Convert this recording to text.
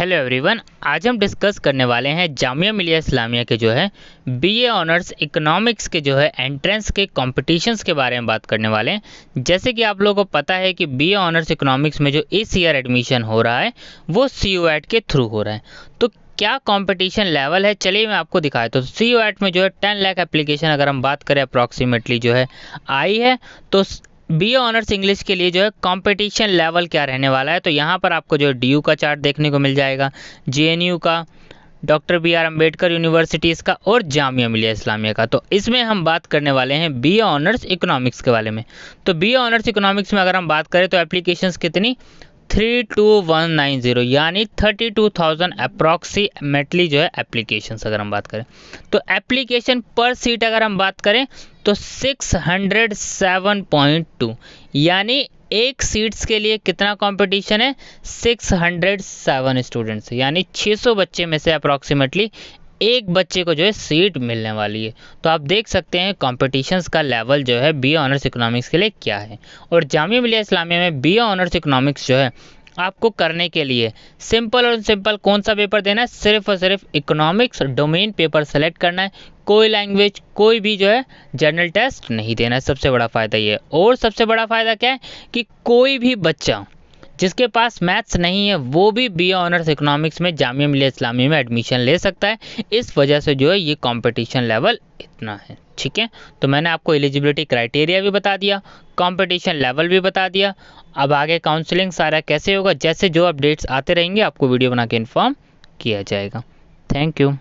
hello everyone आज हम discuss करने वाले हैं जामिया मिलिया इस्लामिया के जो है बीए ऑनर्स इकोनॉमिक्स के जो है एंट्रेंस के कॉम्पिटिशन्स के बारे में बात करने वाले हैं जैसे कि आप लोगों को पता है कि बीए ऑनर्स इकोनॉमिक्स में जो इस ईयर एडमिशन हो रहा है वो सी के थ्रू हो रहा है तो क्या कंपटीशन लेवल है चलिए मैं आपको दिखाया तो सी में जो है टेन लाख एप्लीकेशन अगर हम बात करें अप्रॉक्सीमेटली जो है आई है तो बी ऑनर्स इंग्लिश के लिए जो है कंपटीशन लेवल क्या रहने वाला है तो यहाँ पर आपको जो है डी का चार्ट देखने को मिल जाएगा जे का doctor B R Ambedkar universities का और जामिया मिलिया इस्लामिया का तो इसमें हम बात करने वाले हैं बी ऑनर्स इकोनॉमिक्स के बारे में तो बी ऑनर्स इकोनॉमिक्स में अगर हम बात करें तो एप्लीकेशंस कितनी three two one nine zero यानी थर्टी टू थाउजेंड अप्रॉक्सीमेटली जो है एप्लीकेशन अगर हम बात करें तो एप्लीकेशन पर सीट अगर हम बात करें तो six hundred seven point two यानी एक सीट्स के लिए कितना कंपटीशन है 607 स्टूडेंट्स यानी 600 बच्चे में से अप्रॉक्सीमेटली एक बच्चे को जो है सीट मिलने वाली है तो आप देख सकते हैं कॉम्पिटिशन्स का लेवल जो है बी ऑनर्स इकोनॉमिक्स के लिए क्या है और जामिया मिलिया इस्लामिया में बी ऑनर्स इकोनॉमिक्स जो है आपको करने के लिए सिंपल और सिंपल कौन सा पेपर देना है सिर्फ और सिर्फ इकोनॉमिक्स डोमेन पेपर सेलेक्ट करना है कोई लैंग्वेज कोई भी जो है जनरल टेस्ट नहीं देना है सबसे बड़ा फ़ायदा ये और सबसे बड़ा फ़ायदा क्या है कि कोई भी बच्चा जिसके पास मैथ्स नहीं है वो भी बी ऑनर्स इकोनॉमिक्स में जामिया मिलिया इस्लामी में एडमिशन ले सकता है इस वजह से जो है ये कॉम्पिटिशन लेवल इतना है ठीक है तो मैंने आपको एलिजिबिलिटी क्राइटेरिया भी बता दिया कॉम्पिटिशन लेवल भी बता दिया अब आगे काउंसलिंग सारा कैसे होगा जैसे जो अपडेट्स आते रहेंगे आपको वीडियो बना के इन्फॉर्म किया जाएगा थैंक यू